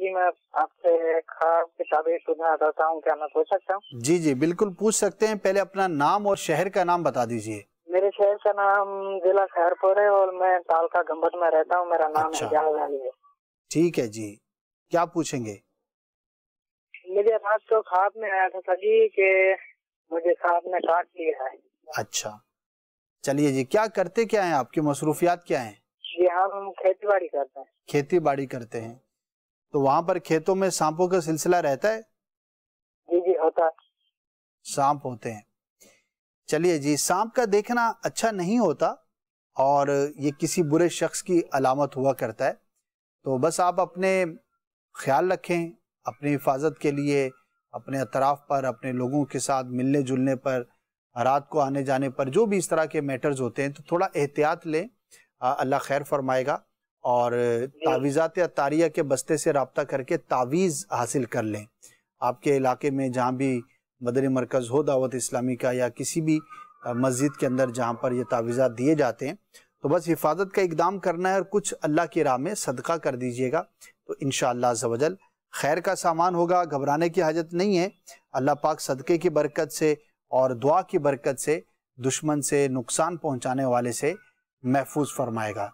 जी मैं आपसे खास किताबें पूछना चाहता हूँ क्या मैं पूछ सकता हूँ जी जी बिल्कुल पूछ सकते हैं पहले अपना नाम और शहर का नाम बता दीजिए मेरे शहर का नाम जिला खैरपुर है और मैं का गंबट में रहता हूँ मेरा नाम अच्छा। है ठीक है जी क्या पूछेंगे मुझे रात को खाब में आया था जी के मुझे खाब ने काट लिया है अच्छा चलिए जी क्या करते क्या है आपकी मसरूफियात क्या है जी हम खेती बाड़ी करते हैं खेती बाड़ी करते हैं तो वहां पर खेतों में सांपों का सिलसिला रहता है जी जी होता है सांप होते हैं चलिए जी सांप का देखना अच्छा नहीं होता और ये किसी बुरे शख्स की अलामत हुआ करता है तो बस आप अपने ख्याल रखें अपनी हिफाजत के लिए अपने अतराफ़ पर अपने लोगों के साथ मिलने जुलने पर रात को आने जाने पर जो भी इस तरह के मैटर्स होते हैं तो थोड़ा एहतियात लें अल्लाह खैर फरमाएगा और तावीज़ात या तारिया के बस्ते से रबता करके तावीज़ हासिल कर लें आपके इलाके में जहाँ भी मदर मरकज़ हो दावत इस्लामी का या किसी भी मस्जिद के अंदर जहाँ पर यह तावीज़ा दिए जाते हैं तो बस हिफाजत का इकदाम करना है और कुछ अल्लाह की राह में सदका कर दीजिएगा तो इन शजल खैर का सामान होगा घबराने की हाजत नहीं है अल्लाह पाक सदक़े की बरकत से और दुआ की बरकत से दुश्मन से नुकसान पहुँचाने वाले से महफूज फरमाएगा